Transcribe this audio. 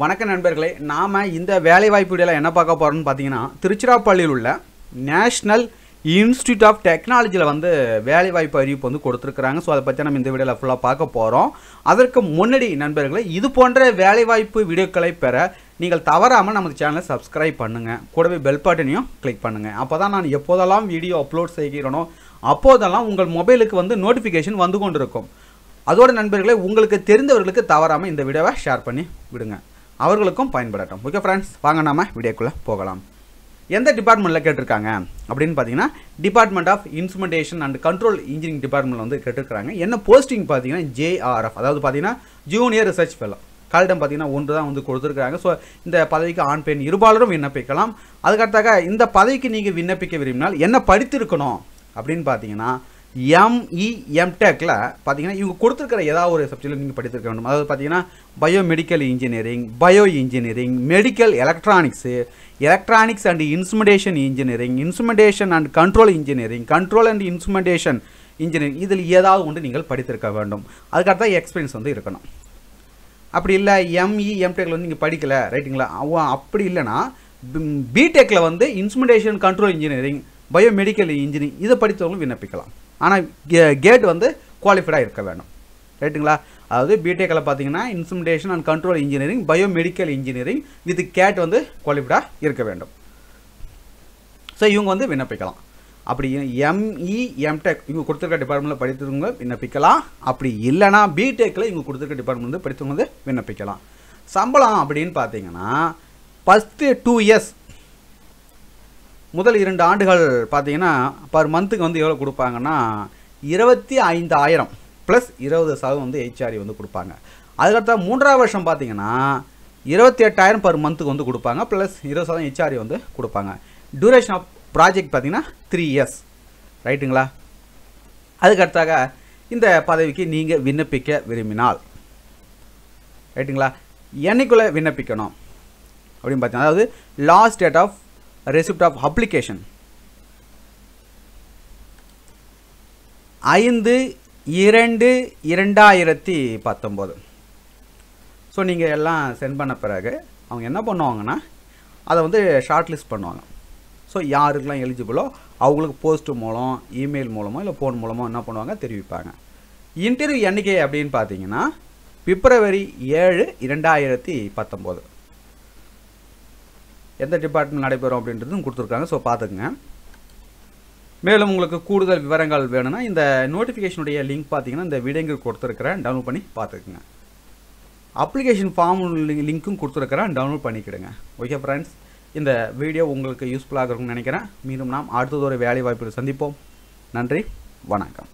வணக்க நண்பர்களே நாம் இந்த வேலைவாய்ப்பு இடையில என்ன பார்க்க போகிறோம்னு பார்த்தீங்கன்னா திருச்சிராப்பள்ளியில் உள்ள நேஷ்னல் இன்ஸ்டியூட் ஆஃப் டெக்னாலஜியில் வந்து வேலைவாய்ப்பு அறிவிப்பு வந்து கொடுத்துருக்குறாங்க ஸோ அதை பற்றி நம்ம இந்த வீடியோவில் ஃபுல்லாக பார்க்க போகிறோம் அதற்கு முன்னாடி நண்பர்களே இது போன்ற வேலைவாய்ப்பு வீடியோக்களை பெற நீங்கள் தவறாமல் நமது சேனலை சப்ஸ்கிரைப் பண்ணுங்கள் கூடவே பெல் பட்டனையும் கிளிக் பண்ணுங்கள் அப்போ தான் நான் எப்போதெல்லாம் வீடியோ அப்லோட் செய்கிறேனோ அப்போதெல்லாம் உங்கள் மொபைலுக்கு வந்து நோட்டிஃபிகேஷன் வந்து கொண்டிருக்கும் அதோட நண்பர்களே உங்களுக்கு தெரிந்தவர்களுக்கு தவறாமல் இந்த வீடியோவை ஷேர் பண்ணி விடுங்க அவர்களுக்கும் பயன்படட்டும் ஓகே ஃப்ரெண்ட்ஸ் வாங்க நாம வீடியோக்குள்ளே போகலாம் எந்த டிபார்ட்மெண்ட்டில் கேட்டிருக்காங்க அப்படின்னு பார்த்தீங்கன்னா department of instrumentation and control engineering department வந்து கேட்டிருக்காங்க என்ன போஸ்டிங் பார்த்தீங்கன்னா ஜேஆர்எஃப் அதாவது பார்த்தீங்கன்னா ஜூனியர் ரிசர்ச் ஃபெல்லோ காலிடம் பார்த்தீங்கன்னா ஒன்று தான் வந்து கொடுத்துருக்காங்க ஸோ இந்த பதவிக்கு ஆண் பெண் இருபாலரும் விண்ணப்பிக்கலாம் அதுக்கடுத்தாக இந்த பதவிக்கு நீங்கள் விண்ணப்பிக்க விரும்பினால் என்ன படித்திருக்கணும் அப்படின்னு பார்த்தீங்கன்னா எம்இஎம்டெக்கில் e பார்த்தீங்கன்னா இவங்க கொடுத்துருக்கிற ஏதாவது ஒரு சப்ஜெக்டில் நீங்கள் படித்திருக்க வேண்டும் அதாவது பார்த்தீங்கன்னா bio medical engineering bio engineering medical electronics electronics and instrumentation engineering instrumentation and control engineering control and instrumentation engineering இதில் ஏதாவது ஒன்று நீங்கள் படித்திருக்க வேண்டும் அதுக்கடுத்த எக்ஸ்பீரியன்ஸ் வந்து இருக்கணும் அப்படி இல்லை எம்இஎம்டெக்கில் e வந்து நீங்கள் படிக்கலை ரைட்டுங்களா அப்படி இல்லைனா பிடெக்கில் வந்து instrumentation control engineering biomedical engineering இதை படித்தவங்களும் விண்ணப்பிக்கலாம் ஆனால் கேட் வந்து குவாலிஃபைடாக இருக்க வேணும் ரைட்டுங்களா அதாவது பிடெக்கில் e பார்த்தீங்கன்னா instrumentation and control engineering biomedical engineering with GATE வந்து குவாலிஃபைடாக இருக்க வேண்டும் ஸோ இவங்க வந்து விண்ணப்பிக்கலாம் அப்படி எம்இ எம்டெக் e, இவங்க கொடுத்துருக்க டிபார்ட்மெண்ட்டில் படித்தவங்க விண்ணப்பிக்கலாம் அப்படி இல்லைனா பிடெக்கில் e இவங்க கொடுத்துருக்க டிபார்ட்மெண்ட் வந்து படித்தவங்க வந்து விண்ணப்பிக்கலாம் சம்பளம் அப்படின்னு பார்த்தீங்கன்னா ஃபஸ்ட்டு டூ இயர்ஸ் முதல் இரண்டு ஆண்டுகள் பார்த்தீங்கன்னா பர் மந்த்துக்கு வந்து எவ்வளோ கொடுப்பாங்கன்னா இருபத்தி ஐந்தாயிரம் ப்ளஸ் இருபது சதவீதம் வந்து ஹெச்ஆர்இ e வந்து கொடுப்பாங்க அதுக்கடுத்த மூன்றாவது வருஷம் பார்த்தீங்கன்னா இருபத்தி எட்டாயிரம் பர் மந்த்துக்கு வந்து கொடுப்பாங்க ப்ளஸ் இருபது சதவீதம் ஹெச்ஆர்இ e வந்து கொடுப்பாங்க டியூரேஷன் ஆஃப் ப்ராஜெக்ட் பார்த்தீங்கன்னா த்ரீ இயர்ஸ் ரைட்டுங்களா அதுக்கடுத்தாக இந்த பதவிக்கு நீங்கள் விண்ணப்பிக்க விரும்பினால் ரைட்டுங்களா என்னைக்குள்ளே விண்ணப்பிக்கணும் அப்படின்னு பார்த்தீங்கன்னா அதாவது last date of receipt of application ஐந்து இரண்டு இரண்டாயிரத்தி பத்தொம்போது ஸோ நீங்கள் எல்லாம் சென்ட் பண்ண பிறகு அவங்க என்ன பண்ணுவாங்கன்னா அதை வந்து ஷார்ட் லிஸ்ட் பண்ணுவாங்க ஸோ யாருக்கெல்லாம் எலிஜிபிளோ அவங்களுக்கு போஸ்ட்டு மூலம் இமெயில் மூலமோ இல்லை ஃபோன் மூலமோ என்ன பண்ணுவாங்க தெரிவிப்பாங்க இன்டர்வியூ எண்ணிக்கை அப்படின்னு பார்த்தீங்கன்னா பிப்ரவரி ஏழு இரண்டாயிரத்தி பத்தொம்போது எந்த டிபார்ட்மெண்ட் நடைபெறும் அப்படின்றதும் கொடுத்துருக்காங்க ஸோ பார்த்துக்குங்க மேலும் உங்களுக்கு கூடுதல் விவரங்கள் வேணும்னா இந்த நோட்டிஃபிகேஷனுடைய லிங்க் பார்த்தீங்கன்னா இந்த வீடியோங்க கொடுத்துருக்கிறேன் டவுன்லோட் பண்ணி பார்த்துக்குங்க அப்ளிகேஷன் ஃபார்ம் லிங்க்கும் கொடுத்துருக்கிறேன் டவுன்லோட் பண்ணிக்கிடுங்க ஓகே ஃப்ரெண்ட்ஸ் இந்த வீடியோ உங்களுக்கு யூஸ்ஃபுல்லாக இருக்கும்னு நினைக்கிறேன் மீண்டும் நாம் அடுத்ததொரு வேலை வாய்ப்பில் சந்திப்போம் நன்றி வணக்கம்